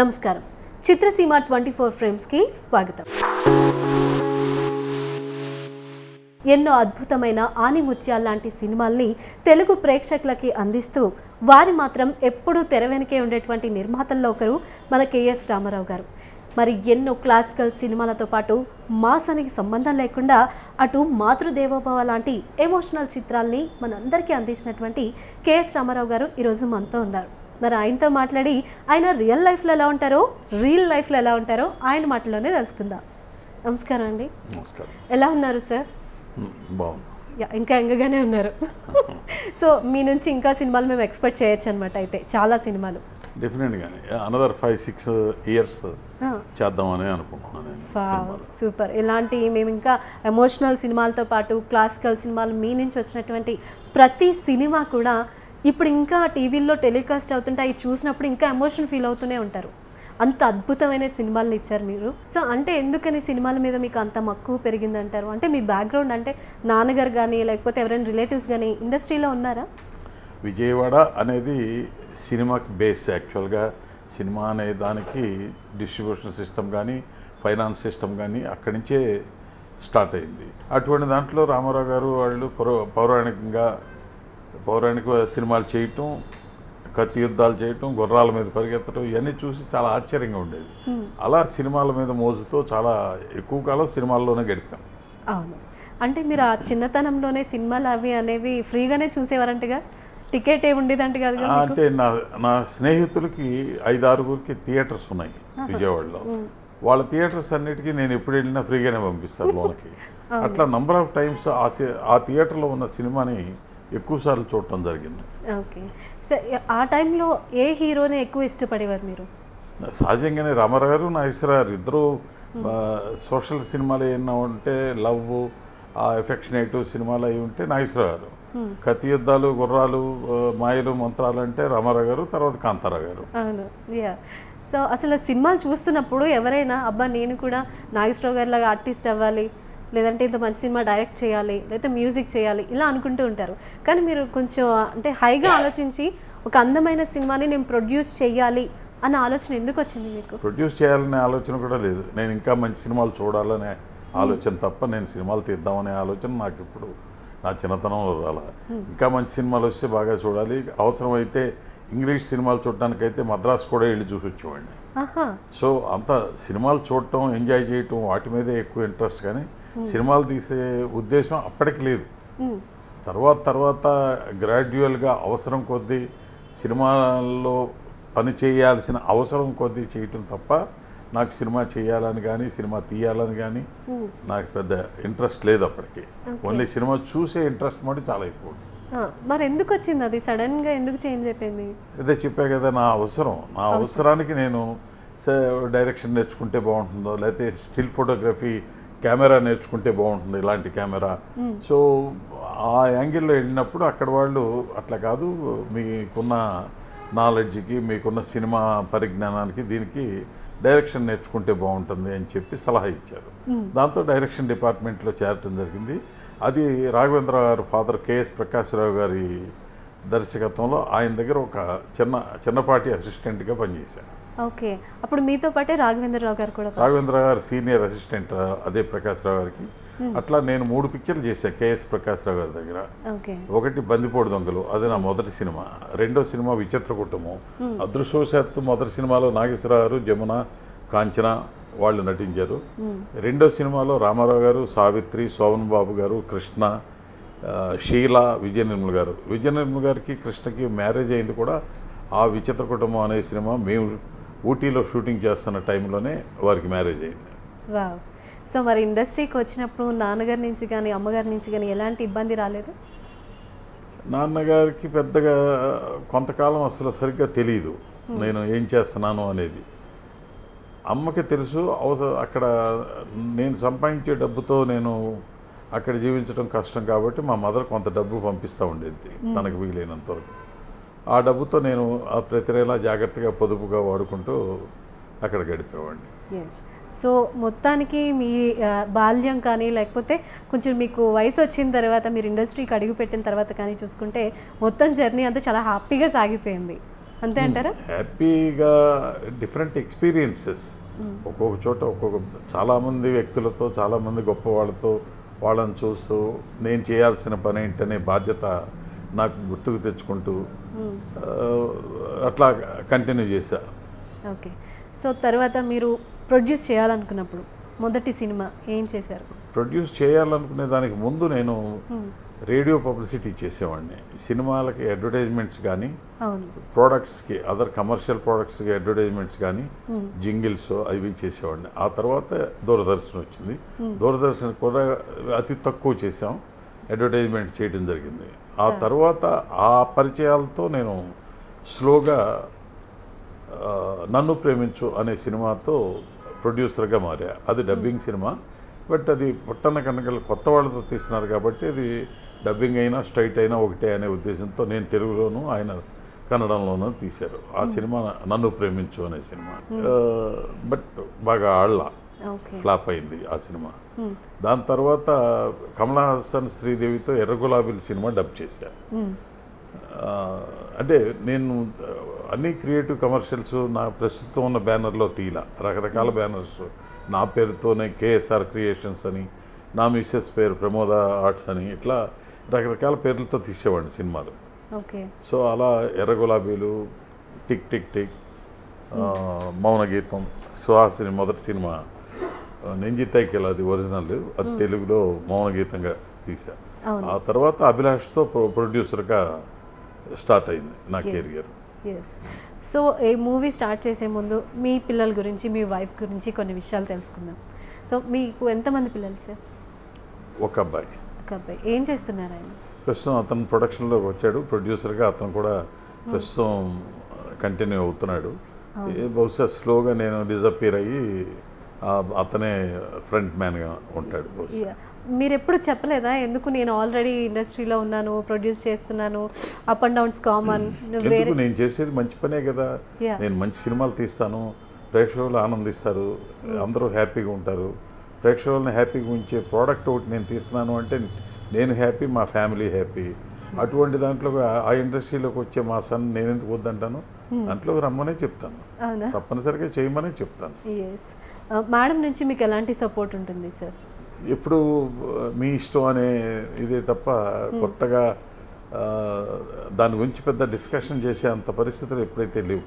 నమస్కారం చిత్రసీమ twenty four ఫ్రేమ్స్కి స్వాగతం ఎన్నో అద్భుతమైన ఆనిముత్యాల లాంటి సినిమాల్ని తెలుగు ప్రేక్షకులకి అందిస్తూ వారి మాత్రం ఎప్పుడూ తెర వెనకే ఉండేటువంటి నిర్మాతల్లో ఒకరు మన కెఎస్ రామారావు గారు మరి ఎన్నో క్లాసికల్ సినిమాలతో పాటు మాసానికి సంబంధం లేకుండా అటు మాతృదేవోభవ లాంటి ఎమోషనల్ చిత్రాల్ని మనందరికీ అందించినటువంటి కెఎస్ రామారావు గారు ఈరోజు మనతో ఉన్నారు మరి ఆయనతో మాట్లాడి ఆయన రియల్ లైఫ్లో ఎలా ఉంటారో రియల్ లైఫ్లో ఎలా ఉంటారో ఆయన మాటలోనే తెలుసుకుందాం నమస్కారం అండి నమస్కారం ఎలా ఉన్నారు సార్ ఇంకా ఎంగగానే ఉన్నారు సో మీ నుంచి ఇంకా సినిమాలు మేము ఎక్స్పెక్ట్ చేయొచ్చు అనమాట అయితే చాలా సినిమాలు డెఫినెట్గా అనదర్ ఫైవ్ సిక్స్ ఇయర్స్ చేద్దామని అనుకుంటున్నాను సూపర్ ఇలాంటి మేము ఇంకా ఎమోషనల్ సినిమాలతో పాటు క్లాసికల్ సినిమాలు మీ నుంచి వచ్చినటువంటి ప్రతి సినిమా కూడా ఇప్పుడు ఇంకా టీవీల్లో టెలికాస్ట్ అవుతుంటే అవి చూసినప్పుడు ఇంకా ఎమోషన్ ఫీల్ అవుతూనే ఉంటారు అంత అద్భుతమైన సినిమాలను ఇచ్చారు మీరు సో అంటే ఎందుకని సినిమాల మీద మీకు అంత మక్కువ పెరిగిందంటారు అంటే మీ బ్యాక్గ్రౌండ్ అంటే నాన్నగారు కానీ లేకపోతే ఎవరైనా రిలేటివ్స్ కానీ ఇండస్ట్రీలో ఉన్నారా విజయవాడ అనేది సినిమాకి బేస్ యాక్చువల్గా సినిమా అనే దానికి డిస్ట్రిబ్యూషన్ సిస్టమ్ కానీ ఫైనాన్స్ సిస్టమ్ కానీ అక్కడి నుంచే స్టార్ట్ అయింది అటువంటి దాంట్లో రామారావు గారు వాళ్ళు పౌరాణికంగా పౌరాణిక సినిమాలు చేయటం కత్తి యుద్ధాలు చేయటం గుర్రాల మీద పరిగెత్తడం ఇవన్నీ చూసి చాలా ఆశ్చర్యంగా ఉండేది అలా సినిమాల మీద మోజుతో చాలా ఎక్కువ కాలం సినిమాల్లోనే గడిపాం అవును అంటే మీరు ఆ చిన్నతనంలోనే సినిమాలు అవి అనేవి ఫ్రీగానే చూసేవారంటగా టికెట్ ఏముండేదంట కాదు అంటే నా నా స్నేహితులకి ఐదారుగురికి థియేటర్స్ ఉన్నాయి విజయవాడలో వాళ్ళ థియేటర్స్ అన్నిటికీ నేను ఎప్పుడు వెళ్ళినా ఫ్రీగానే పంపిస్తాను లోనకి అట్లా నంబర్ ఆఫ్ టైమ్స్ ఆ థియేటర్లో ఉన్న సినిమాని ఎక్కువసార్లు చూడటం జరిగింది ఓకే ఆ టైంలో ఏ హీరోని ఎక్కువ ఇష్టపడేవారు మీరు సహజంగానే రామారావు గారు నాగేశ్వరరావు ఇద్దరు సోషల్ సినిమాలు ఏమన్నా ఉంటే లవ్ ఆ ఎఫెక్షనేటివ్ సినిమాలు అవి ఉంటే నాగేశ్వరరావు గారు కత్తి యుద్ధాలు గుర్రాలు మాయలు మంత్రాలు అంటే రామారావు గారు తర్వాత కాంతారావు గారు యా సో అసలు సినిమాలు చూస్తున్నప్పుడు ఎవరైనా అబ్బా నేను కూడా నాగేశ్వరరావు గారిలాగా ఆర్టిస్ట్ అవ్వాలి లేదంటే ఇంత మంచి సినిమా డైరెక్ట్ చేయాలి లేకపోతే మ్యూజిక్ చేయాలి ఇలా అనుకుంటూ ఉంటారు కానీ మీరు కొంచెం అంటే హైగా ఆలోచించి ఒక అందమైన సినిమాని నేను ప్రొడ్యూస్ చేయాలి అన్న ఆలోచన ఎందుకు వచ్చింది మీకు ప్రొడ్యూస్ చేయాలనే ఆలోచన కూడా లేదు నేను ఇంకా మంచి సినిమాలు చూడాలనే hmm. ఆలోచన తప్ప నేను సినిమాలు తీద్దామనే ఆలోచన నాకు ఇప్పుడు నా చిన్నతనంలో రాల hmm. ఇంకా మంచి సినిమాలు వస్తే బాగా చూడాలి అవసరమైతే ఇంగ్లీష్ సినిమాలు చూడటానికైతే మద్రాస్ కూడా వెళ్ళి చూసి వచ్చేవాడిని సో అంత సినిమాలు చూడటం ఎంజాయ్ చేయటం వాటి మీదే ఎక్కువ ఇంట్రెస్ట్ కానీ సినిమాలు తీసే ఉద్దేశం అప్పటికి లేదు తర్వాత తర్వాత గ్రాడ్యువల్గా అవసరం కొద్దీ సినిమాల్లో పని చేయాల్సిన అవసరం కొద్దీ చేయటం తప్ప నాకు సినిమా చేయాలని కానీ సినిమా తీయాలని కానీ నాకు పెద్ద ఇంట్రెస్ట్ లేదు అప్పటికి ఓన్లీ సినిమా చూసే ఇంట్రెస్ట్ మటు చాలా ఎక్కువ మరి ఎందుకు వచ్చింది అది సడన్గా ఎందుకు చేంజ్ అయిపోయింది అదే చెప్పా కదా నా అవసరం నా అవసరానికి నేను డైరెక్షన్ నేర్చుకుంటే బాగుంటుందో లేకపోతే స్టిల్ ఫోటోగ్రఫీ కెమెరా నేర్చుకుంటే బాగుంటుంది ఇలాంటి కెమెరా hmm. సో ఆ యాంగిల్లో వెళ్ళినప్పుడు అక్కడ వాళ్ళు అట్లా కాదు మీకున్న నాలెడ్జ్కి మీకున్న సినిమా పరిజ్ఞానానికి దీనికి డైరెక్షన్ నేర్చుకుంటే బాగుంటుంది అని చెప్పి సలహా ఇచ్చారు hmm. దాంతో డైరెక్షన్ డిపార్ట్మెంట్లో చేరటం జరిగింది అది రాఘవేంద్ర గారు ఫాదర్ కెఎస్ ప్రకాశ్రావు గారి దర్శకత్వంలో ఆయన దగ్గర ఒక చిన్న చిన్నపాటి అసిస్టెంట్గా పనిచేశాను ఓకే అప్పుడు మీతో పాటే రాఘవేంద్రరావు గారు కూడా రాఘవేంద్ర గారు సీనియర్ అసిస్టెంట్ అదే ప్రకాశ్రావు గారికి అట్లా నేను మూడు పిక్చర్లు చేశాను కేఎస్ ప్రకాశ్రావు గారి దగ్గర ఒకటి బందిపోడు దొంగలు అది నా మొదటి సినిమా రెండో సినిమా విచిత్ర కుటుంబం అదృష్టవశాత్తు మొదటి సినిమాలో నాగేశ్వరరావు గారు జమున కాంచన వాళ్ళు నటించారు రెండో సినిమాలో రామారావు గారు సావిత్రి శోభన్ బాబు గారు కృష్ణ షీల విజయ నిర్మల్ గారు విజయ నిర్మల్ గారికి కృష్ణకి మ్యారేజ్ అయింది కూడా ఆ విచిత్ర కుటుంబం అనే సినిమా మేము ఊటీలో షూటింగ్ చేస్తున్న టైంలోనే వారికి మ్యారేజ్ అయింది సో మరి ఇండస్ట్రీకి వచ్చినప్పుడు నాన్నగారి నుంచి కానీ అమ్మగారి నుంచి కానీ ఎలాంటి ఇబ్బంది రాలేదు నాన్నగారికి పెద్దగా కొంతకాలం అసలు సరిగ్గా తెలియదు hmm. నేను ఏం చేస్తున్నాను అనేది అమ్మకి తెలుసు అవసరం అక్కడ నేను సంపాదించే డబ్బుతో నేను అక్కడ జీవించడం కష్టం కాబట్టి మా మదర్ కొంత డబ్బు పంపిస్తూ ఉండేది hmm. తనకు వీలైనంత వరకు ఆ డబ్బుతో నేను ప్రతి నెలా జాగ్రత్తగా పొదుపుగా వాడుకుంటూ అక్కడ గడిపేవాడిని సో మొత్తానికి మీ బాల్యం కానీ లేకపోతే కొంచెం మీకు వయసు వచ్చిన తర్వాత మీరు ఇండస్ట్రీకి అడుగు పెట్టిన తర్వాత కానీ చూసుకుంటే మొత్తం జర్నీ అంతా చాలా హ్యాపీగా సాగిపోయింది అంతే hmm. అంటారా హ్యాపీగా డిఫరెంట్ ఎక్స్పీరియన్సెస్ hmm. ఒక్కొక్క చోట ఒక్కొక్క చాలామంది వ్యక్తులతో చాలామంది గొప్ప వాళ్ళతో వాళ్ళని చూస్తూ నేను చేయాల్సిన పని ఏంటనే బాధ్యత నాకు గుర్తుకు తెచ్చుకుంటూ hmm. అట్లా కంటిన్యూ చేశా ఓకే సో తర్వాత మీరు ప్రొడ్యూస్ చేయాలనుకున్నప్పుడు మొదటి సినిమా ఏం చేశారు ప్రొడ్యూస్ చేయాలనుకునే దానికి ముందు నేను hmm. రేడియో పబ్లిసిటీ చేసేవాడిని సినిమాలకి అడ్వర్టైజ్మెంట్స్ కానీ ప్రోడక్ట్స్కి అదర్ కమర్షియల్ ప్రోడక్ట్స్కి అడ్వర్టైజ్మెంట్స్ కానీ జింగిల్స్ hmm. అవి చేసేవాడిని ఆ తర్వాత దూరదర్శన్ వచ్చింది దూరదర్శన్ కూడా అతి తక్కువ చేసాం అడ్వర్టైజ్మెంట్ చేయడం జరిగింది ఆ తర్వాత ఆ పరిచయాలతో నేను స్లోగా నన్ను ప్రేమించు అనే సినిమాతో ప్రొడ్యూసర్గా మారా అది డబ్బింగ్ సినిమా బట్ అది పుట్టన కనుక కొత్త వాళ్ళతో తీస్తున్నారు కాబట్టి అది డబ్బింగ్ అయినా స్ట్రైట్ అయినా ఒకటే అనే ఉద్దేశంతో నేను తెలుగులోను ఆయన కన్నడంలోనూ తీశారు ఆ సినిమా నన్ను ప్రేమించు అనే సినిమా బట్ బాగా ఆళ్ళ ఫ్లాప్ అయింది ఆ సినిమా దాని తర్వాత కమలా హాసన్ శ్రీదేవితో ఎర్ర గులాబీల సినిమా డబ్ చేశాను అంటే నేను అన్ని క్రియేటివ్ కమర్షియల్స్ నా ప్రస్తుతం ఉన్న బ్యానర్లో తీల రకరకాల బ్యానర్స్ నా పేరుతోనే కేఎస్ఆర్ క్రియేషన్స్ అని నా మిసెస్ పేరు ప్రమోద ఆర్ట్స్ అని ఇట్లా రకరకాల పేర్లతో తీసేవాడిని సినిమాలు సో అలా ఎర్ర గులాబీలు టిక్ టిక్ టిక్ మౌన గీతం సుహాసిని మొదటి సినిమా నెంజితాయికి అది ఒరిజినల్ అది తెలుగులో మౌన గీతంగా తీసా ఆ తర్వాత అభిలాష్తో ప్రొడ్యూసర్గా స్టార్ట్ అయింది నా కెరియర్ సో ఈ మూవీ స్టార్ట్ చేసే ముందు మీ పిల్లల గురించి మీ వైఫ్ గురించి కొన్ని విషయాలు తెలుసుకుందాం సో మీకు ఎంతమంది పిల్లలు సార్ ఒక అబ్బాయి ఒక అబ్బాయి ఏం చేస్తున్నారు ఆయన ప్రస్తుతం అతను ప్రొడక్షన్లోకి వచ్చాడు ప్రొడ్యూసర్గా అతను కూడా ప్రస్తుతం కంటిన్యూ అవుతున్నాడు బహుశా స్లోగా నేను డిజపీర్ అయ్యి అతనే ఫ్రంట్ మ్యాన్గా ఉంటాడు మీరు ఎప్పుడు చెప్పలేదా ఎందుకు నేను ఆల్రెడీ ఇండస్ట్రీలో ఉన్నాను ప్రొడ్యూస్ చేస్తున్నాను అప్ అండ్ డౌన్స్ కామన్ నేను చేసేది మంచి పనే కదా నేను మంచి సినిమాలు తీస్తాను ప్రేక్షకులు ఆనందిస్తారు hmm. అందరూ హ్యాపీగా ఉంటారు ప్రేక్షకులను హ్యాపీగా ఉంచే ప్రోడక్ట్ ఒకటి నేను తీస్తున్నాను అంటే నేను హ్యాపీ మా ఫ్యామిలీ హ్యాపీ hmm. అటువంటి దాంట్లో ఆ ఇండస్ట్రీలోకి వచ్చే మా సన్ నేను ఎందుకు వద్దంటాను hmm. దాంట్లో రమ్మనే చెప్తాను తప్పనిసరిగా చేయమనే చెప్తాను మేడం నుంచి మీకు ఎలాంటి సపోర్ట్ ఉంటుంది సార్ ఎప్పుడు మీ ఇష్టం అనే ఇదే తప్ప కొత్తగా దాని గురించి పెద్ద డిస్కషన్ చేసే అంత పరిస్థితులు ఎప్పుడైతే లేవు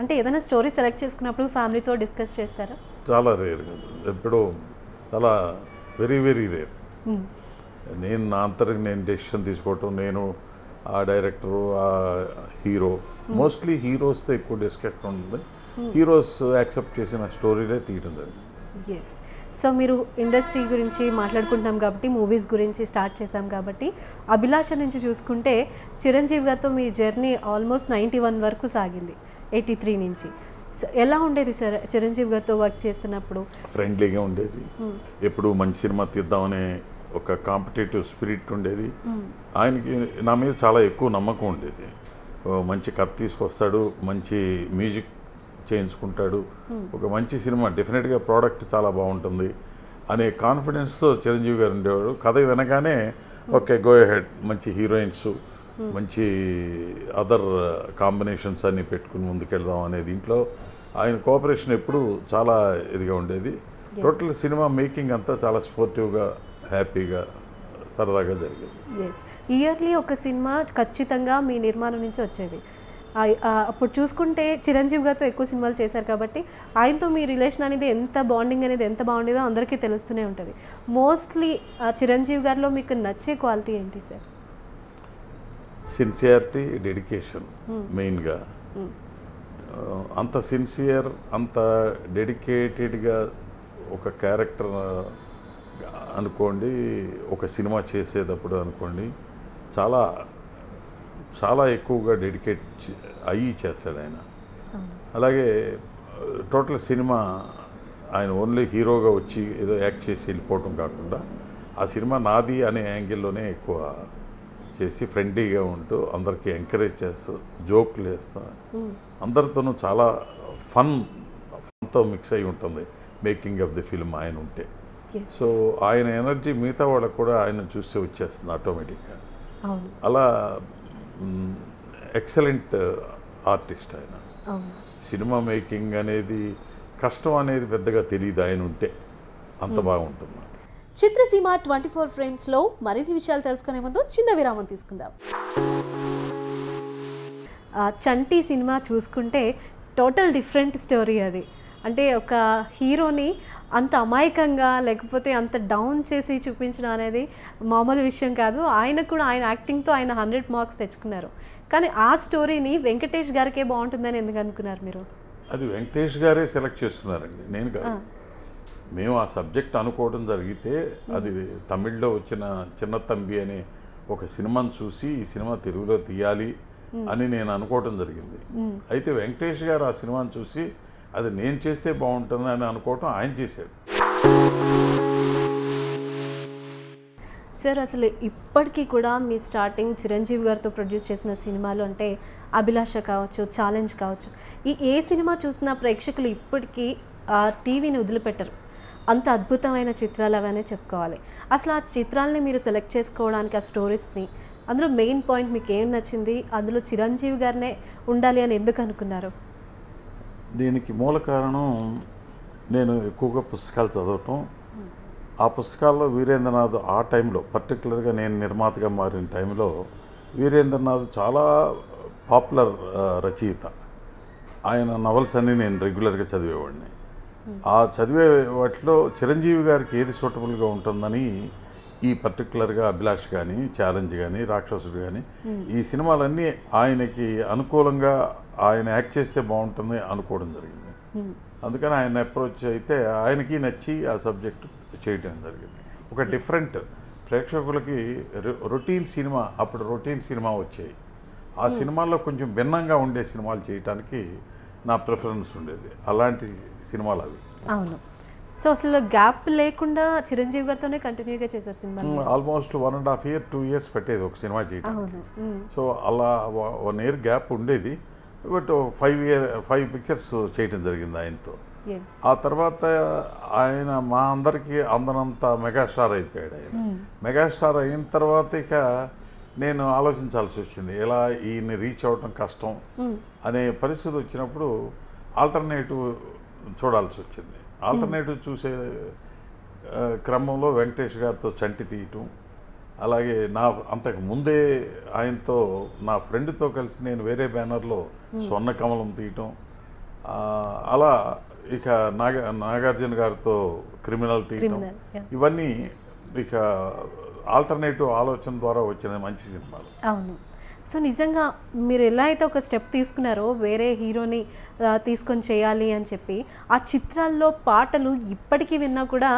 అంటే ఏదైనా స్టోరీ సెలెక్ట్ చేసుకున్నప్పుడు ఫ్యామిలీతో డిస్కస్ చేస్తారా చాలా రేర్ ఎప్పుడు చాలా వెరీ వెరీ రేర్ నేను నా అంతరికి నేను డెసిషన్ తీసుకోవటం నేను ఆ డైరెక్టరు ఆ హీరో మోస్ట్లీ హీరోస్తో ఎక్కువ డిస్కషన్ ఉంటుంది హీరోస్ యాక్సెప్ట్ చేసిన స్టోరీలే తీయటం జరిగింది ఎస్ సో మీరు ఇండస్ట్రీ గురించి మాట్లాడుకుంటున్నాం కాబట్టి మూవీస్ గురించి స్టార్ట్ చేశాం కాబట్టి అభిలాష నుంచి చూసుకుంటే చిరంజీవి గారితో మీ జర్నీ ఆల్మోస్ట్ నైంటీ వన్ వరకు సాగింది ఎయిటీ త్రీ నుంచి ఎలా ఉండేది సార్ చిరంజీవి గారితో వర్క్ చేస్తున్నప్పుడు ఫ్రెండ్లీగా ఉండేది hmm. ఎప్పుడు మంచి సినిమా తీద్దామనే ఒక కాంపిటేటివ్ స్పిరిట్ ఉండేది hmm. ఆయనకి నా మీద చాలా ఎక్కువ నమ్మకం ఉండేది మంచి కథ తీసుకొస్తాడు మంచి మ్యూజిక్ చేయించుకుంటాడు ఒక మంచి సినిమా డెఫినెట్గా ప్రోడక్ట్ చాలా బాగుంటుంది అనే కాన్ఫిడెన్స్తో చిరంజీవి గారు ఉండేవాడు కథ వినగానే ఓకే గో హెడ్ మంచి హీరోయిన్స్ మంచి అదర్ కాంబినేషన్స్ అన్నీ పెట్టుకుని ముందుకెళ్దాం అనేది దీంట్లో ఆయన కోఆపరేషన్ ఎప్పుడు చాలా ఇదిగా ఉండేది టోటల్ సినిమా మేకింగ్ అంతా చాలా స్పోర్టివ్గా హ్యాపీగా సరదాగా జరిగేది ఇయర్లీ ఒక సినిమా ఖచ్చితంగా మీ నిర్మాణం నుంచి వచ్చేది అప్పుడు చూసుకుంటే చిరంజీవి గారితో ఎక్కువ సినిమాలు చేశారు కాబట్టి ఆయనతో మీ రిలేషన్ అనేది ఎంత బాండింగ్ అనేది ఎంత బాగుండేదో అందరికీ తెలుస్తూనే ఉంటుంది మోస్ట్లీ చిరంజీవి గారిలో మీకు నచ్చే క్వాలిటీ ఏంటి సార్ సిన్సియారిటీ డెడికేషన్ మెయిన్గా అంత సిన్సియర్ అంత డెడికేటెడ్గా ఒక క్యారెక్టర్ అనుకోండి ఒక సినిమా చేసేటప్పుడు అనుకోండి చాలా చాలా ఎక్కువగా డెడికేట్ అయ్యి చేస్తాడు ఆయన అలాగే టోటల్ సినిమా ఆయన ఓన్లీ హీరోగా వచ్చి ఏదో యాక్ట్ చేసి వెళ్ళిపోవటం కాకుండా ఆ సినిమా నాది అనే యాంగిల్లోనే ఎక్కువ చేసి ఫ్రెండ్లీగా ఉంటూ అందరికీ ఎంకరేజ్ చేస్తూ జోక్లు వేస్తా అందరితోనూ చాలా ఫన్ ఫన్తో మిక్స్ అయి ఉంటుంది మేకింగ్ ఆఫ్ ది ఫిల్మ్ ఆయన ఉంటే సో ఆయన ఎనర్జీ మిగతా వాళ్ళకు కూడా ఆయన చూస్తే వచ్చేస్తుంది ఆటోమేటిక్గా అలా ఎక్సలెంట్ ఆర్టిస్ట్ uh, ఆయన సినిమా మేకింగ్ అనేది కష్టం అనేది పెద్దగా తెలియదు ఆయన ఉంటే అంత బాగుంటుంది చిత్రసీమ ట్వంటీ ఫోర్ ఫ్రేమ్స్లో మరిన్ని విషయాలు తెలుసుకునే ముందు చిన్న విరామం తీసుకుందాం చంటి సినిమా చూసుకుంటే టోటల్ డిఫరెంట్ స్టోరీ అది అంటే ఒక హీరోని అంత అమాయకంగా లేకపోతే అంత డౌన్ చేసి చూపించడం అనేది మామూలు విషయం కాదు ఆయన కూడా ఆయన యాక్టింగ్తో ఆయన హండ్రెడ్ మార్క్స్ తెచ్చుకున్నారు కానీ ఆ స్టోరీని వెంకటేష్ గారికే బాగుంటుందని ఎందుకు అనుకున్నారు మీరు అది వెంకటేష్ గారే సెలెక్ట్ చేస్తున్నారండి నేను కాదు మేము ఆ సబ్జెక్ట్ అనుకోవడం జరిగితే అది తమిళ్లో వచ్చిన చిన్న తంబి అనే ఒక సినిమాను చూసి ఈ సినిమా తెలుగులో తీయాలి అని నేను అనుకోవటం జరిగింది అయితే వెంకటేష్ గారు ఆ సినిమాను చూసి అది నేను చేస్తే బాగుంటుంది అని అనుకోవటం ఆయన చేశాడు సార్ అసలు ఇప్పటికీ కూడా మీ స్టార్టింగ్ చిరంజీవి గారితో ప్రొడ్యూస్ చేసిన సినిమాలు అంటే అభిలాష కావచ్చు ఛాలెంజ్ కావచ్చు ఈ ఏ సినిమా చూసినా ప్రేక్షకులు ఇప్పటికీ ఆ టీవీని వదిలిపెట్టరు అంత అద్భుతమైన చిత్రాలు అవన్నీ చెప్పుకోవాలి అసలు ఆ చిత్రాలని మీరు సెలెక్ట్ చేసుకోవడానికి ఆ స్టోరీస్ని అందులో మెయిన్ పాయింట్ మీకు ఏం నచ్చింది అందులో చిరంజీవి గారినే ఉండాలి అని ఎందుకు అనుకున్నారు దీనికి మూల కారణం నేను ఎక్కువగా పుస్తకాలు చదవటం ఆ పుస్తకాల్లో వీరేంద్రనాథ్ ఆ టైంలో పర్టికులర్గా నేను నిర్మాతగా మారిన టైంలో వీరేంద్రనాథ్ చాలా పాపులర్ రచయిత ఆయన నవల్స్ అన్నీ నేను రెగ్యులర్గా చదివేవాడిని ఆ చదివే వాటిలో చిరంజీవి గారికి ఏది సూటబుల్గా ఉంటుందని ఈ పర్టికులర్గా అభిలాష్ కానీ ఛాలెంజ్ కానీ రాక్షసుడు కానీ ఈ సినిమాలన్నీ ఆయనకి అనుకూలంగా ఆయన యాక్ట్ చేస్తే బాగుంటుంది అనుకోవడం జరిగింది అందుకని ఆయన అప్రోచ్ అయితే ఆయనకి నచ్చి ఆ సబ్జెక్ట్ చేయడం జరిగింది ఒక డిఫరెంట్ ప్రేక్షకులకి రొటీన్ సినిమా అప్పుడు రొటీన్ సినిమా వచ్చాయి ఆ సినిమాల్లో కొంచెం భిన్నంగా ఉండే సినిమాలు చేయటానికి నా ప్రిఫరెన్స్ ఉండేది అలాంటి సినిమాలు అవి అవును సో అసలు గ్యాప్ లేకుండా చిరంజీవి గారితోనే కంటిన్యూగా చేశారు cinema almost one and half year two years పెట్టేది ఒక సినిమా చేయడానికి సో అలా వన్ ఇయర్ గ్యాప్ ఉండేది but five year five pictures చేయడం జరిగింది ఆయనతో ఆ తర్వాత ఆయన మా అందరికీ అందనంత మెగాస్టార్ అయిపోయాడు ఆయన మెగాస్టార్ అయిన తర్వాత ఇక నేను ఆలోచించాల్సి వచ్చింది ఎలా ఈయన్ని రీచ్ అవ్వటం కష్టం అనే పరిస్థితి వచ్చినప్పుడు ఆల్టర్నేటివ్ చూడాల్సి వచ్చింది ఆల్టర్నేటివ్ చూసే క్రమంలో వెంకటేష్ గారితో చంటి తీయటం అలాగే నా అంతకు ముందే ఆయనతో నా ఫ్రెండ్తో కలిసి నేను వేరే బ్యానర్లో స్వర్ణ కమలం తీయటం అలా ఇక నాగ నాగార్జున గారితో క్రిమినల్ తీయటం ఇవన్నీ ఇక ఆల్టర్నేటివ్ ఆలోచన ద్వారా వచ్చిన మంచి సినిమాలు అవును సో నిజంగా మీరు ఎలా అయితే ఒక స్టెప్ తీసుకున్నారో వేరే హీరోని తీసుకొని చేయాలి అని చెప్పి ఆ చిత్రాల్లో పాటలు ఇప్పటికీ విన్నా కూడా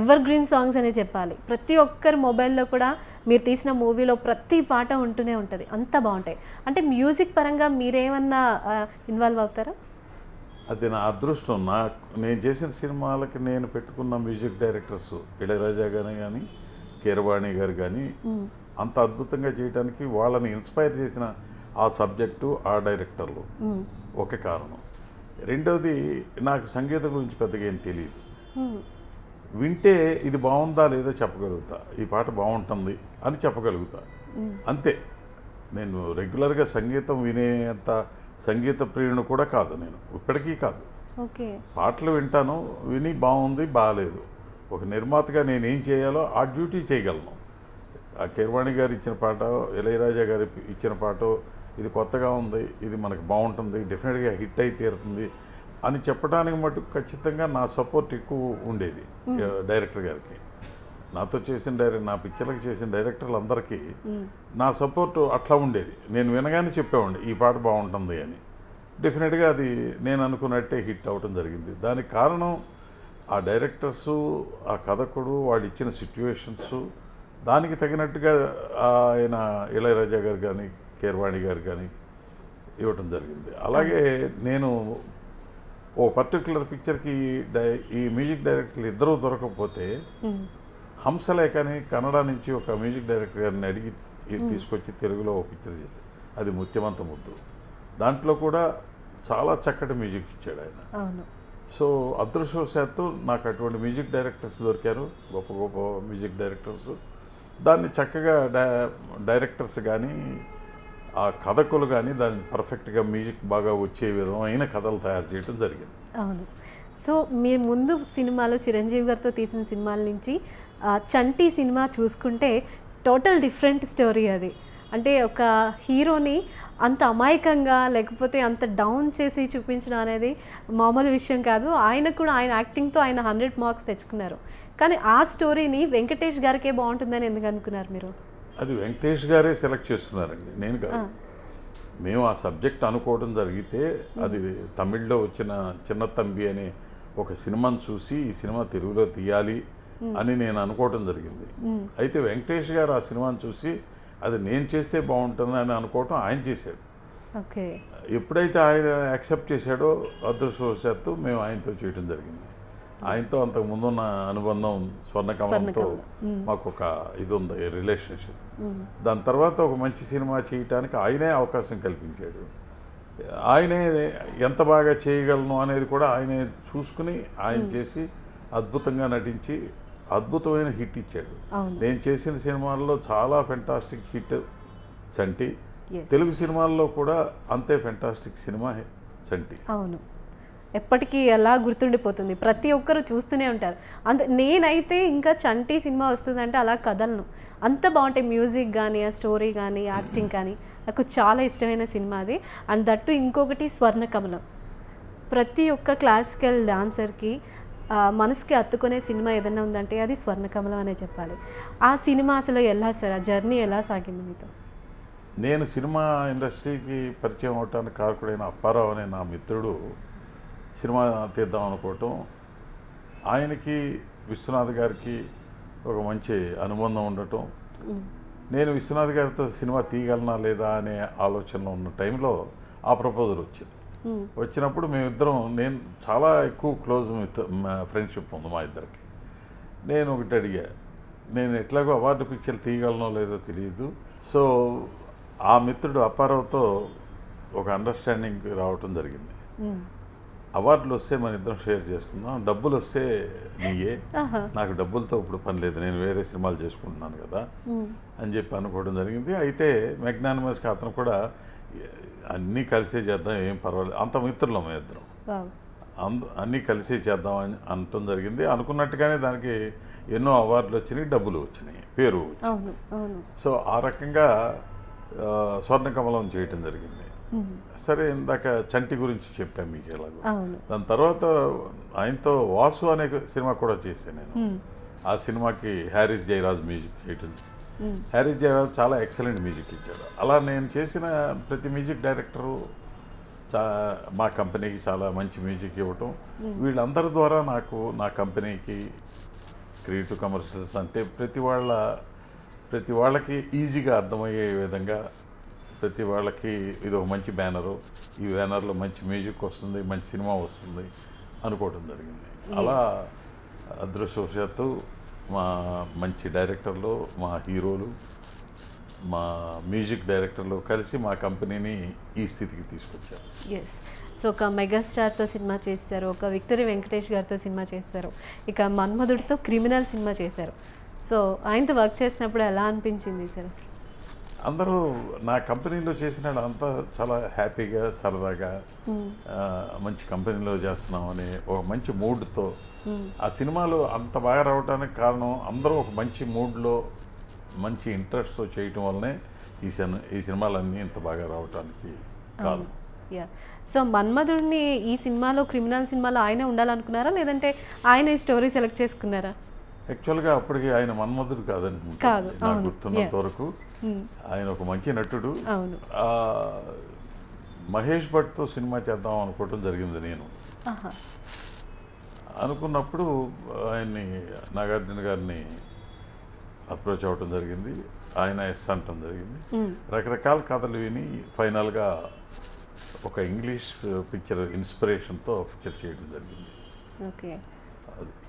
ఎవర్ గ్రీన్ సాంగ్స్ అనే చెప్పాలి ప్రతి ఒక్కరి మొబైల్లో కూడా మీరు తీసిన మూవీలో ప్రతి పాట ఉంటూనే ఉంటుంది అంత బాగుంటాయి అంటే మ్యూజిక్ పరంగా మీరేమన్నా ఇన్వాల్వ్ అవుతారా అది నా అదృష్టం నా నేను చేసిన సినిమాలకి నేను పెట్టుకున్న మ్యూజిక్ డైరెక్టర్స్ ఇళయరాజా గారు కానీ కీరవాణి గారు కానీ అంత అద్భుతంగా చేయడానికి వాళ్ళని ఇన్స్పైర్ చేసిన ఆ సబ్జెక్టు ఆ డైరెక్టర్లు ఒక కారణం రెండవది నాకు సంగీతం గురించి పెద్దగా ఏం తెలియదు వింటే ఇది బాగుందా లేదా చెప్పగలుగుతా ఈ పాట బాగుంటుంది అని చెప్పగలుగుతా అంతే నేను రెగ్యులర్గా సంగీతం వినేంత సంగీత ప్రియుని కూడా కాదు నేను ఇప్పటికీ కాదు పాటలు వింటాను విని బాగుంది బాగాలేదు ఒక నిర్మాతగా నేనేం చేయాలో ఆ డ్యూటీ చేయగలను ఆ కీర్వాణి గారు ఇచ్చిన పాట ఇళయరాజా గారు ఇచ్చిన పాట ఇది కొత్తగా ఉంది ఇది మనకు బాగుంటుంది డెఫినెట్గా హిట్ అయి తీరుతుంది అని చెప్పడానికి మటుకు ఖచ్చితంగా నా సపోర్ట్ ఎక్కువ ఉండేది డైరెక్టర్ గారికి నాతో చేసిన డైరెక్ట్ నా పిక్చర్లకు చేసిన డైరెక్టర్లు అందరికీ నా సపోర్ట్ అట్లా ఉండేది నేను వినగానే చెప్పేవాడి ఈ పాట బాగుంటుంది అని డెఫినెట్గా అది నేను అనుకున్నట్టే హిట్ అవ్వటం జరిగింది దానికి కారణం ఆ డైరెక్టర్సు ఆ కథకుడు వాళ్ళు ఇచ్చిన సిచ్యువేషన్సు దానికి తగినట్టుగా ఆయన ఇళయరాజా గారు కానీ కేర్వాణి గారు కానీ ఇవ్వటం జరిగింది అలాగే నేను ఓ పర్టికులర్ పిక్చర్కి డై ఈ మ్యూజిక్ డైరెక్టర్లు ఇద్దరూ దొరకకపోతే హంసలే కానీ కన్నడ నుంచి ఒక మ్యూజిక్ డైరెక్టర్ గారిని అడిగి తీసుకొచ్చి తెలుగులో ఓ పిక్చర్ చేశారు అది ముత్యమంత ముద్దు దాంట్లో కూడా చాలా చక్కటి మ్యూజిక్ ఇచ్చాడు ఆయన సో అదృష్టవశాత్తు నాకు అటువంటి మ్యూజిక్ డైరెక్టర్స్ దొరికారు గొప్ప గొప్ప మ్యూజిక్ డైరెక్టర్స్ దాన్ని చక్కగా డైరెక్టర్స్ కానీ ఆ కథకులు కానీ దాన్ని పర్ఫెక్ట్గా మ్యూజిక్ బాగా వచ్చే విధమైన కథలు తయారు చేయడం జరిగింది అవును సో మీ ముందు సినిమాలో చిరంజీవి గారితో తీసిన సినిమాల నుంచి చంటి సినిమా చూసుకుంటే టోటల్ డిఫరెంట్ స్టోరీ అది అంటే ఒక హీరోని అంత అమాయకంగా లేకపోతే అంత డౌన్ చేసి చూపించడం అనేది మామూలు విషయం కాదు ఆయనకు కూడా ఆయన యాక్టింగ్తో ఆయన హండ్రెడ్ మార్క్స్ తెచ్చుకున్నారు కానీ ఆ స్టోరీని వెంకటేష్ గారికే బాగుంటుందని ఎందుకు అనుకున్నారు మీరు అది వెంకటేష్ గారే సెలెక్ట్ చేసుకున్నారండి నేను కాదు మేము ఆ సబ్జెక్ట్ అనుకోవడం జరిగితే అది తమిళ్లో వచ్చిన చిన్న తంబి అనే ఒక సినిమాను చూసి ఈ సినిమా తెలుగులో తీయాలి అని నేను అనుకోవడం జరిగింది అయితే వెంకటేష్ గారు ఆ సినిమాను చూసి అది నేను చేస్తే బాగుంటుంది అని అనుకోవటం ఆయన చేశాడు ఓకే ఎప్పుడైతే ఆయన యాక్సెప్ట్ చేశాడో అదృష్టవశాత్తు మేము ఆయనతో చేయడం జరిగింది ఆయనతో అంతకు ముందున్న అనుబంధం స్వర్ణకమలంతో మాకు ఒక ఇది ఉంది రిలేషన్షిప్ దాని తర్వాత ఒక మంచి సినిమా చేయటానికి ఆయనే అవకాశం కల్పించాడు ఆయనే ఎంత బాగా చేయగలను అనేది కూడా ఆయనే చూసుకుని ఆయన చేసి అద్భుతంగా నటించి అద్భుతమైన హిట్ ఇచ్చాడు నేను చేసిన సినిమాల్లో చాలా ఫెంటాస్టిక్ హిట్ చంటి తెలుగు సినిమాల్లో కూడా అంతే ఫెంటాస్టిక్ సినిమా చంటి అవును ఎప్పటికీ ఎలా గుర్తుండిపోతుంది ప్రతి ఒక్కరు చూస్తూనే ఉంటారు అంత నేనైతే ఇంకా చంటి సినిమా వస్తుందంటే అలా కదలను అంత బాగుంటాయి మ్యూజిక్ కానీ ఆ స్టోరీ కానీ యాక్టింగ్ కానీ నాకు చాలా ఇష్టమైన సినిమా అది అండ్ దట్టు ఇంకొకటి స్వర్ణ కమలం ప్రతి ఒక్క క్లాసికల్ డాన్సర్కి మనసుకి అత్తుకునే సినిమా ఏదైనా ఉందంటే అది స్వర్ణకమలం అనే చెప్పాలి ఆ సినిమా అసలు ఎలా సార్ ఆ జర్నీ ఎలా సాగింది మీతో నేను సినిమా ఇండస్ట్రీకి పరిచయం అవటానికి కారకుడైన అప్పారావు అనే నా మిత్రుడు సినిమా తీద్దాం అనుకోవటం ఆయనకి విశ్వనాథ్ గారికి ఒక మంచి అనుబంధం ఉండటం నేను విశ్వనాథ్ గారితో సినిమా తీయగలనా లేదా అనే ఆలోచనలో ఉన్న టైంలో ఆ ప్రపోజల్ వచ్చింది Hmm. వచ్చినప్పుడు మేమిద్దరం నేను చాలా ఎక్కువ క్లోజ్ ఫ్రెండ్షిప్ ఉంది మా ఇద్దరికి నేను ఒకటి అడిగా నేను ఎట్లాగో అవార్డు పిక్చర్లు తీయగలనో లేదో తెలియదు సో ఆ మిత్రుడు అప్పారావుతో ఒక అండర్స్టాండింగ్ రావటం జరిగింది hmm. అవార్డులు వస్తే మన ఇద్దరం షేర్ చేసుకుందాం డబ్బులు వస్తే నీయే నాకు డబ్బులతో ఇప్పుడు పని లేదు నేను వేరే సినిమాలు చేసుకుంటున్నాను కదా hmm. అని చెప్పి అనుకోవడం జరిగింది అయితే మెగ్నానిమస్కి అతను కూడా అన్నీ కలిసే చేద్దాం ఏం పర్వాలేదు అంత మిత్రులం ఇద్దరం అందు అన్నీ కలిసే చేద్దాం అని అనటం జరిగింది అనుకున్నట్టుగానే దానికి ఎన్నో అవార్డులు వచ్చినాయి డబ్బులు వచ్చినాయి పేరు సో ఆ రకంగా స్వర్ణకమలం చేయటం జరిగింది సరే ఇందాక చంటి గురించి చెప్పాను మీకు ఎలాగో దాని తర్వాత ఆయనతో వాసు అనే సినిమా కూడా చేశాను నేను ఆ సినిమాకి హ్యారీస్ జయరాజ్ మ్యూజిక్ చేయటం హ్యారీస్ జయరాజ్ చాలా ఎక్సలెంట్ మ్యూజిక్ ఇచ్చాడు అలా నేను చేసిన ప్రతి మ్యూజిక్ డైరెక్టరు మా కంపెనీకి చాలా మంచి మ్యూజిక్ ఇవ్వటం వీళ్ళందరి ద్వారా నాకు నా కంపెనీకి క్రియేటివ్ కమర్షియల్స్ అంటే ప్రతి వాళ్ళ ప్రతి వాళ్ళకి ఈజీగా అర్థమయ్యే విధంగా ప్రతి వాళ్ళకి ఇది ఒక మంచి బ్యానరు ఈ బ్యానర్లో మంచి మ్యూజిక్ వస్తుంది మంచి సినిమా వస్తుంది అనుకోవటం జరిగింది అలా అదృశ్యవశాత్తు మా మంచి డైరెక్టర్లు మా హీరోలు మా మ్యూజిక్ డైరెక్టర్లు కలిసి మా కంపెనీని ఈ స్థితికి తీసుకొచ్చారు ఎస్ సో ఒక మెగాస్టార్తో సినిమా చేశారు ఒక విక్టరీ వెంకటేష్ గారితో సినిమా చేశారు ఇక మన్మధుడితో క్రిమినల్ సినిమా చేశారు సో ఆయనతో వర్క్ చేసినప్పుడు ఎలా అనిపించింది సార్ అందరూ నా కంపెనీలో చేసిన అంతా చాలా హ్యాపీగా సరదాగా మంచి కంపెనీలో చేస్తున్నాం అనే ఒక మంచి మూడ్తో Hmm. ఆ సినిమాలు అంత బాగా రావడానికి కారణం అందరూ ఒక మంచి మూడ్లో మంచి ఇంట్రెస్ట్తో చేయటం వల్లనే ఈ సినిమా ఈ సినిమాలన్నీ ఇంత బాగా రావటానికి hmm. కాదు సో మన్మధుడిని ఈ సినిమాలో క్రిమినల్ సినిమాలో ఆయనే ఉండాలనుకున్నారా లేదంటే ఆయన ఈ స్టోరీ సెలెక్ట్ చేసుకున్నారా యాక్చువల్గా అప్పటికి ఆయన మన్మధుడు కాదని నాకు గుర్తున్నంత వరకు hmm. ఆయన ఒక మంచి నటుడు మహేష్ భట్తో సినిమా చేద్దాం అనుకోవటం జరిగింది నేను అనుకున్నప్పుడు ఆయన్ని నాగార్జున గారిని అప్రోచ్ అవ్వటం జరిగింది ఆయన ఎస్ అంటం జరిగింది రకరకాల కథలు విని ఫైనల్గా ఒక ఇంగ్లీష్ పిక్చర్ ఇన్స్పిరేషన్తో పిక్చర్ చేయడం జరిగింది ఓకే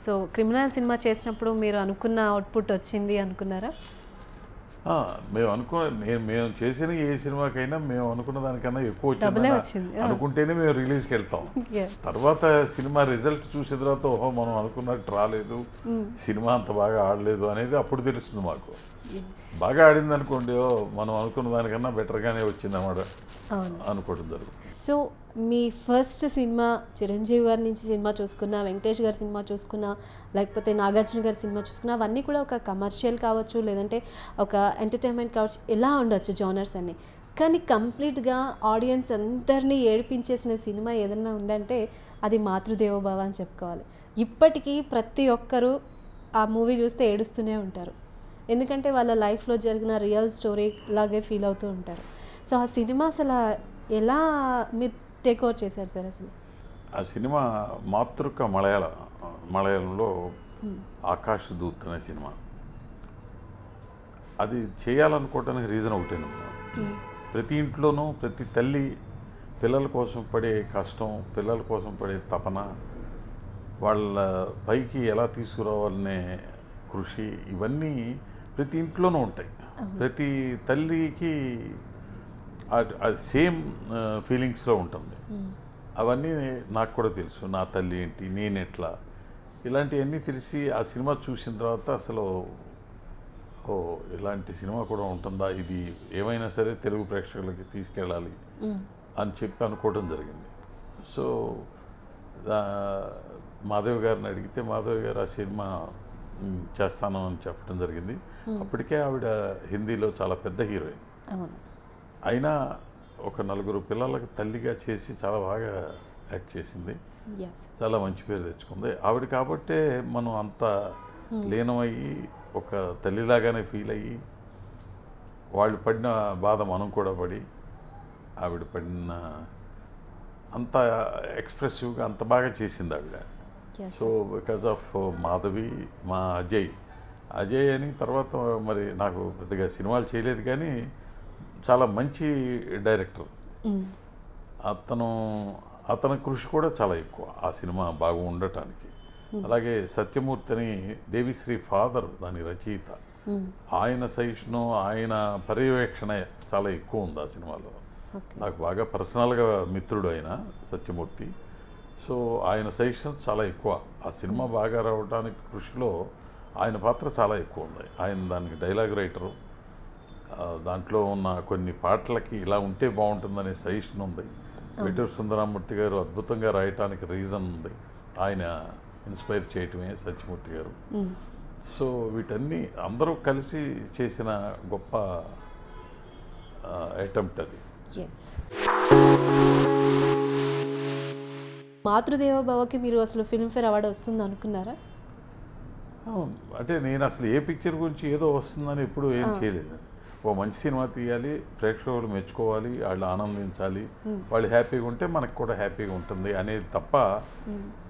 సో క్రిమినల్ సినిమా చేసినప్పుడు మీరు అనుకున్న అవుట్పుట్ వచ్చింది అనుకున్నారా మేము అనుకున్న నేను మేము చేసిన ఏ సినిమాకైనా మేము అనుకున్న దానికన్నా ఎక్కువ వచ్చింది అనుకుంటేనే మేము రిలీజ్కి వెళ్తాం తర్వాత సినిమా రిజల్ట్ చూసిన తర్వాత ఓహో మనం అనుకున్నట్టు రాలేదు hmm. సినిమా అంత బాగా ఆడలేదు అనేది అప్పుడు తెలుస్తుంది మాకు బాగా ఆడింది అనుకోండి మనం అనుకున్న దానికన్నా బెటర్గానే వచ్చిందన్నమాట అనుకోవడం జరుగుతుంది సో మీ ఫస్ట్ సినిమా చిరంజీవి గారి నుంచి సినిమా చూసుకున్నా వెంకటేష్ గారి సినిమా చూసుకున్నా లేకపోతే నాగార్జున గారి సినిమా చూసుకున్నా అవన్నీ కూడా ఒక కమర్షియల్ కావచ్చు లేదంటే ఒక ఎంటర్టైన్మెంట్ కావచ్చు ఎలా ఉండొచ్చు జోనర్స్ అన్ని కానీ కంప్లీట్గా ఆడియన్స్ అందరినీ ఏడిపించేసిన సినిమా ఏదన్నా ఉందంటే అది మాతృదేవోభావ అని చెప్పుకోవాలి ఇప్పటికీ ప్రతి ఒక్కరూ ఆ మూవీ చూస్తే ఏడుస్తూనే ఉంటారు ఎందుకంటే వాళ్ళ లైఫ్లో జరిగిన రియల్ స్టోరీ లాగే ఫీల్ అవుతూ ఉంటారు సో ఆ సినిమా అసలు ఎలా మీరు టేక్ ఓవర్ చేశారు సార్ అసలు ఆ సినిమా మాతృక మలయాళ మలయాళంలో ఆకాష్ దూత్ అనే సినిమా అది చేయాలనుకోవటానికి రీజన్ ఒకటేను ప్రతి ఇంట్లోనూ ప్రతి తల్లి పిల్లల కోసం పడే కష్టం పిల్లల కోసం పడే తపన వాళ్ళ పైకి ఎలా తీసుకురావాలనే కృషి ఇవన్నీ ప్రతి ఇంట్లోనూ ఉంటాయి ప్రతి తల్లికి సేమ్ ఫీలింగ్స్లో ఉంటుంది అవన్నీ నాకు కూడా తెలుసు నా తల్లి ఏంటి నేను ఎట్లా ఇలాంటివన్నీ తెలిసి ఆ సినిమా చూసిన తర్వాత అసలు ఓ ఇలాంటి సినిమా కూడా ఉంటుందా ఇది ఏమైనా సరే తెలుగు ప్రేక్షకులకి తీసుకెళ్ళాలి అని చెప్పి అనుకోవడం జరిగింది సో మాధవ్ గారిని అడిగితే మాధవ్ గారు ఆ సినిమా చేస్తాను అని చెప్పడం జరిగింది అప్పటికే ఆవిడ హిందీలో చాలా పెద్ద హీరోయిన్ అయినా ఒక నలుగురు పిల్లలకు తల్లిగా చేసి చాలా బాగా యాక్ట్ చేసింది చాలా మంచి పేరు తెచ్చుకుంది ఆవిడ కాబట్టే మనం అంత లీనమయ్యి ఒక తల్లిలాగానే ఫీల్ అయ్యి వాళ్ళు పడిన బాధ మనం కూడా పడి ఆవిడ పడిన అంత ఎక్స్ప్రెసివ్గా అంత బాగా చేసింది ఆవిడ so because of uh, Madhavi మా అజయ్ అజయ్ అని తర్వాత మరి నాకు పెద్దగా సినిమాలు చేయలేదు కానీ చాలా మంచి డైరెక్టర్ అతను అతని కృషి కూడా చాలా ఎక్కువ ఆ సినిమా బాగా ఉండటానికి అలాగే సత్యమూర్తి అని దేవిశ్రీ ఫాదర్ దాని రచయిత ఆయన సహిష్ణు ఆయన పర్యవేక్షణ చాలా ఎక్కువ ఉంది ఆ సినిమాలో నాకు బాగా పర్సనల్గా మిత్రుడు ఆయన సత్యమూర్తి సో ఆయన సజెషన్స్ చాలా ఎక్కువ ఆ సినిమా hmm. బాగా రావడానికి కృషిలో ఆయన పాత్ర చాలా ఎక్కువ ఉంది ఆయన దానికి డైలాగ్ రైటరు దాంట్లో ఉన్న కొన్ని పాటలకి ఇలా ఉంటే బాగుంటుందనే సజెషన్ ఉంది hmm. వెటర్ సుందరామూర్తి గారు అద్భుతంగా రాయటానికి రీజన్ ఉంది ఆయన ఇన్స్పైర్ చేయటమే సత్యమూర్తి గారు hmm. సో వీటన్ని అందరూ కలిసి చేసిన గొప్ప అటెంప్ట్ అది మాతృదేవ భవకి మీరు అసలు ఫిల్మ్ఫేర్ అవార్డు వస్తుంది అనుకున్నారా అంటే నేను అసలు ఏ పిక్చర్ గురించి ఏదో వస్తుందని ఎప్పుడు ఏం చేయలేదు ఓ మంచి సినిమా తీయాలి ప్రేక్షకులు మెచ్చుకోవాలి వాళ్ళు ఆనందించాలి వాళ్ళు హ్యాపీగా ఉంటే మనకు కూడా హ్యాపీగా ఉంటుంది అనేది తప్ప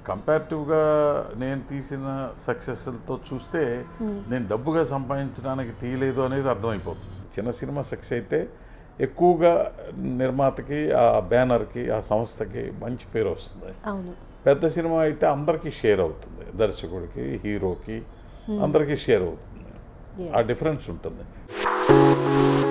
కంపారిటివ్గా నేను తీసిన సక్సెస్లతో చూస్తే నేను డబ్బుగా సంపాదించడానికి తీయలేదు అనేది అర్థమైపోతుంది చిన్న సినిమా సక్సెస్ అయితే ఎక్కువగా నిర్మాతకి ఆ బ్యానర్కి ఆ సంస్థకి మంచి పేరు వస్తుంది పెద్ద సినిమా అయితే అందరికీ షేర్ అవుతుంది దర్శకుడికి హీరోకి అందరికీ షేర్ అవుతుంది ఆ డిఫరెన్స్ ఉంటుంది